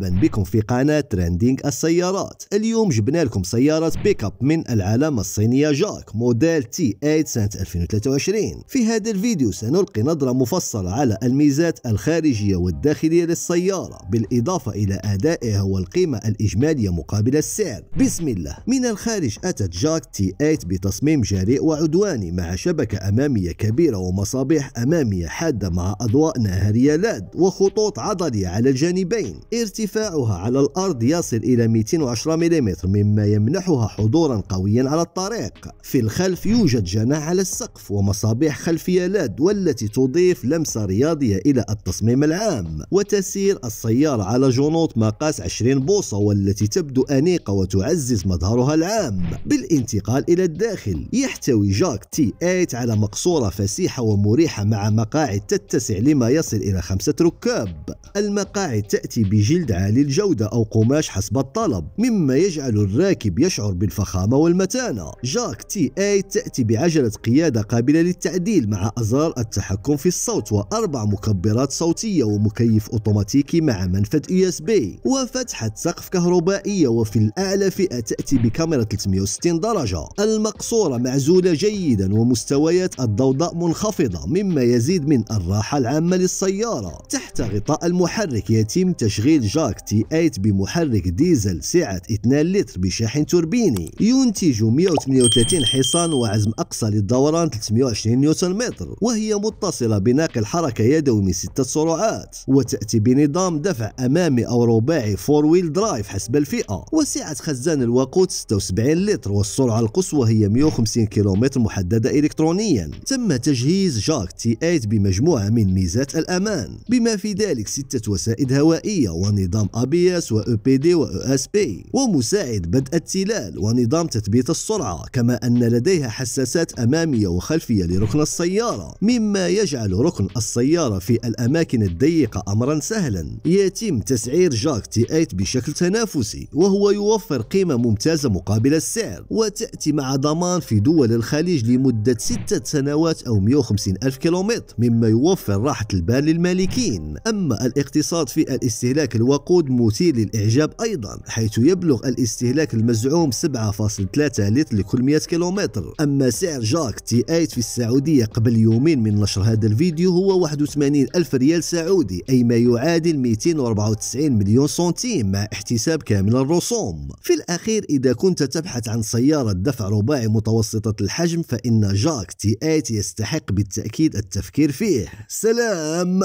مرحبا بكم في قناة ترندينج السيارات اليوم جبنا لكم سيارة بيك اب من العلامة الصينية جاك موديل تي 8 سنة 2023 في هذا الفيديو سنلقي نظرة مفصلة على الميزات الخارجية والداخلية للسيارة بالإضافة إلى أدائها والقيمة الإجمالية مقابل السعر بسم الله من الخارج أتت جاك تي 8 بتصميم جريء وعدواني مع شبكة أمامية كبيرة ومصابيح أمامية حادة مع أضواء نهارية لاد وخطوط عضلية على الجانبين ارتفاع ارتفاعها على الأرض يصل إلى 210 ملم مما يمنحها حضورا قويا على الطريق في الخلف يوجد جناح على السقف ومصابيح خلفية لاد والتي تضيف لمسة رياضية إلى التصميم العام وتسير السيارة على جنوط مقاس 20 بوصة والتي تبدو أنيقة وتعزز مظهرها العام بالانتقال إلى الداخل يحتوي جاك تي 8 على مقصورة فسيحة ومريحة مع مقاعد تتسع لما يصل إلى خمسة ركاب المقاعد تأتي بجلد عالي الجودة أو قماش حسب الطلب مما يجعل الراكب يشعر بالفخامة والمتانة جاك تي اي تأتي بعجلة قيادة قابلة للتعديل مع أزرار التحكم في الصوت وأربع مكبرات صوتية ومكيف أوتوماتيكي مع منفذ اي اس بي وفتحة سقف كهربائية وفي الأعلى فئة تأتي بكاميرا 360 درجة المقصورة معزولة جيدا ومستويات الضوضاء منخفضة مما يزيد من الراحة العامة للسيارة حتى غطاء المحرك يتم تشغيل جاك تي 8 بمحرك ديزل سعة 2 لتر بشاحن توربيني ينتج 138 حصان وعزم أقصى للدوران 320 نيوتن متر وهي متصلة بناقل حركة يدوي من 6 سرعات وتأتي بنظام دفع أمامي أو رباعي فور ويل درايف حسب الفئة وسعة خزان الوقود 76 لتر والسرعة القصوى هي 150 كيلومتر محددة إلكترونيا تم تجهيز جاك تي 8 بمجموعة من ميزات الأمان بما في في ذلك ستة وسائد هوائية ونظام ABS و OPD و OSP ومساعد بدء التلال ونظام تثبيت السرعة كما أن لديها حساسات أمامية وخلفية لركن السيارة مما يجعل ركن السيارة في الأماكن الضيقة أمرا سهلا يتم تسعير جاك تي 8 بشكل تنافسي وهو يوفر قيمة ممتازة مقابل السعر وتأتي مع ضمان في دول الخليج لمدة ستة سنوات أو 150 ألف كيلومتر مما يوفر راحة البال للمالكين أما الاقتصاد في الاستهلاك الوقود مثير للإعجاب أيضا حيث يبلغ الاستهلاك المزعوم 7.3 لتر لكل 100 كيلومتر أما سعر جاك تي 8 في السعودية قبل يومين من نشر هذا الفيديو هو 81 ألف ريال سعودي أي ما يعادل 294 مليون سنتيم مع احتساب كامل الرسوم في الأخير إذا كنت تبحث عن سيارة دفع رباعي متوسطة الحجم فإن جاك تي 8 يستحق بالتأكيد التفكير فيه سلام